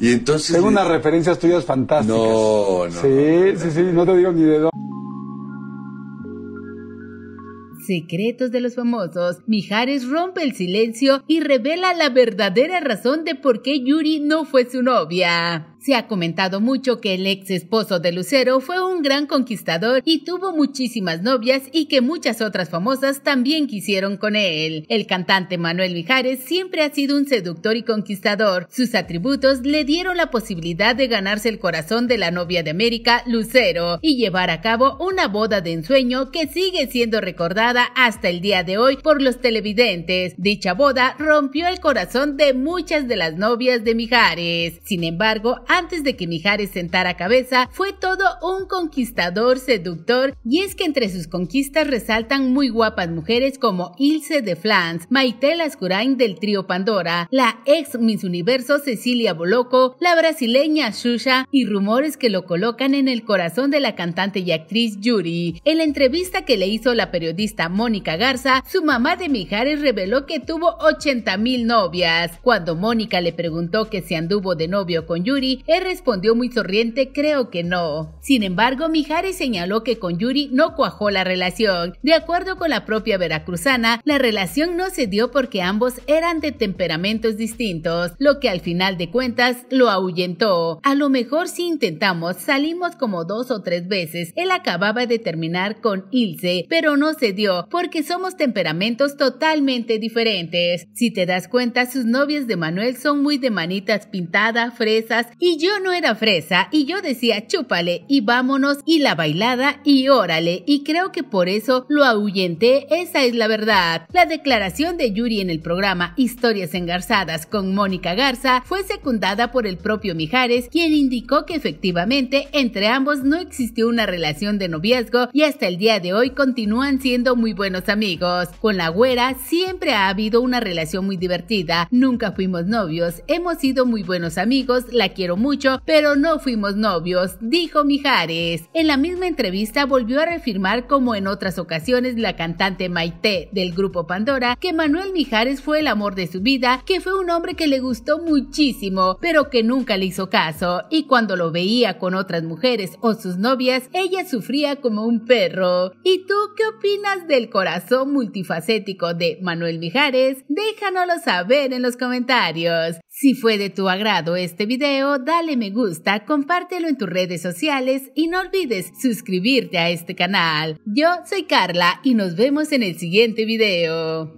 Y entonces. Tengo unas referencias tuyas fantásticas. No, no. Sí, sí, sí, no te digo ni de dónde. Secretos de los famosos, Mijares rompe el silencio y revela la verdadera razón de por qué Yuri no fue su novia. Se ha comentado mucho que el ex esposo de Lucero fue un gran conquistador y tuvo muchísimas novias y que muchas otras famosas también quisieron con él. El cantante Manuel Mijares siempre ha sido un seductor y conquistador. Sus atributos le dieron la posibilidad de ganarse el corazón de la novia de América, Lucero, y llevar a cabo una boda de ensueño que sigue siendo recordada hasta el día de hoy por los televidentes. Dicha boda rompió el corazón de muchas de las novias de Mijares. Sin embargo, ha antes de que Mijares sentara cabeza, fue todo un conquistador seductor y es que entre sus conquistas resaltan muy guapas mujeres como Ilse de Flans, Maite Lascurain del trío Pandora, la ex Miss Universo Cecilia Boloco, la brasileña Xuxa y rumores que lo colocan en el corazón de la cantante y actriz Yuri. En la entrevista que le hizo la periodista Mónica Garza, su mamá de Mijares reveló que tuvo 80 mil novias. Cuando Mónica le preguntó que si anduvo de novio con Yuri, él respondió muy sonriente, creo que no. Sin embargo, Mijares señaló que con Yuri no cuajó la relación. De acuerdo con la propia veracruzana, la relación no se dio porque ambos eran de temperamentos distintos, lo que al final de cuentas lo ahuyentó. A lo mejor si intentamos, salimos como dos o tres veces. Él acababa de terminar con Ilse, pero no se dio porque somos temperamentos totalmente diferentes. Si te das cuenta, sus novias de Manuel son muy de manitas pintadas, fresas y y yo no era fresa y yo decía chúpale y vámonos y la bailada y órale y creo que por eso lo ahuyenté, esa es la verdad. La declaración de Yuri en el programa Historias Engarzadas con Mónica Garza fue secundada por el propio Mijares, quien indicó que efectivamente entre ambos no existió una relación de noviazgo y hasta el día de hoy continúan siendo muy buenos amigos. Con la güera siempre ha habido una relación muy divertida, nunca fuimos novios, hemos sido muy buenos amigos, la quiero mucho, pero no fuimos novios, dijo Mijares. En la misma entrevista volvió a reafirmar como en otras ocasiones la cantante Maite del grupo Pandora que Manuel Mijares fue el amor de su vida, que fue un hombre que le gustó muchísimo, pero que nunca le hizo caso y cuando lo veía con otras mujeres o sus novias, ella sufría como un perro. ¿Y tú qué opinas del corazón multifacético de Manuel Mijares? Déjanoslo saber en los comentarios. Si fue de tu agrado este video, dale me gusta, compártelo en tus redes sociales y no olvides suscribirte a este canal. Yo soy Carla y nos vemos en el siguiente video.